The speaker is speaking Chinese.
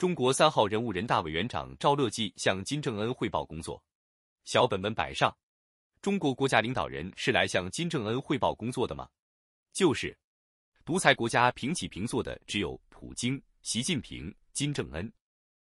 中国三号人物、人大委员长赵乐际向金正恩汇报工作，小本本摆上。中国国家领导人是来向金正恩汇报工作的吗？就是，独裁国家平起平坐的只有普京、习近平、金正恩。